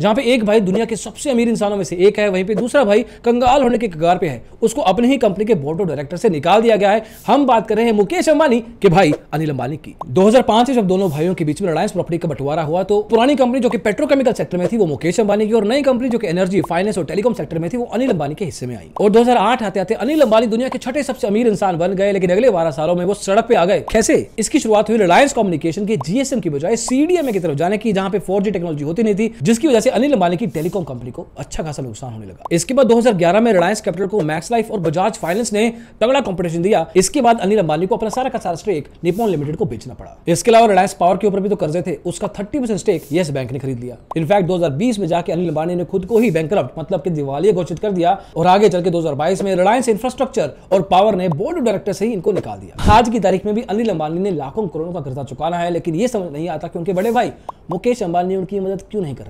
जहां पे एक भाई दुनिया के सबसे अमीर इंसानों में से एक है वहीं पे दूसरा भाई कंगाल होने के कगार पे है उसको अपने ही कंपनी के बोर्ड ऑफ डायरेक्टर से निकाल दिया गया है हम बात कर रहे हैं मुकेश अंबानी के भाई अनिल अंबानी की दो में जब दोनों भाइयों के बीच में रिलायंस प्रॉपर्टी का बंटवारा हुआ तो पुरानी कंपनी जो कि पेट्रोकेमिकल सेक्टर में थी वो मुकेश अंबानी की और नई कंपनी जो कि एनर्जी फाइनेंस और टेलीकॉम सेक्टर में थी वो अनिल अंबानी के हिस्से में आई और दो आते आते अनिल अंबानी दुनिया के छठे सबसे अमीर इंसान बन गए लेकिन अगले बारह सालों में वो सड़क पे आ गए कैसे इसकी शुरुआत हुई रिलायंस कम्युनिकेशन के जीएसएम की बजाय सीडीएमए की तरफ जाने की जहाँ पे फोर टेक्नोलॉजी होती नहीं थी जिसकी वजह से जिससे अनिल अंबानी की टेलीकॉम कंपनी को अच्छा खासा नुकसान होने लगा इसके बाद 2011 में रिलायंस कैपिटल को मैक्स लाइफ और बजाज फाइनेंस ने तगड़ा कंपटीशन दिया इसके बाद अनिल अंबानी को अपना सारा का सारा स्टेक निपोन लिमिटेड को बेचना पड़ा इसके अलावा रिलायंस पावर के ऊपर भी तो कर्जे थे उसका थर्टी स्टेक येस बैंक ने खरीद लिया इनफैक्ट दो में जाकर अनिल अंबानी ने खुद को ही बैंक मतलब की दिवालिया घोषित कर दिया और आगे चल के दो में रिलायंस इंफ्रास्ट्रक्चर और पावर ने बोर्ड ऑफ डायरेक्टर से ही इनको निकाल दिया आज की तारीख में भी अनिल अंबानी ने लाखों करोड़ों का कर्जा चुकाना है लेकिन ये समझ नहीं आता क्योंकि बड़े भाई मुकेश अंबानी उनकी मदद क्यों नहीं कर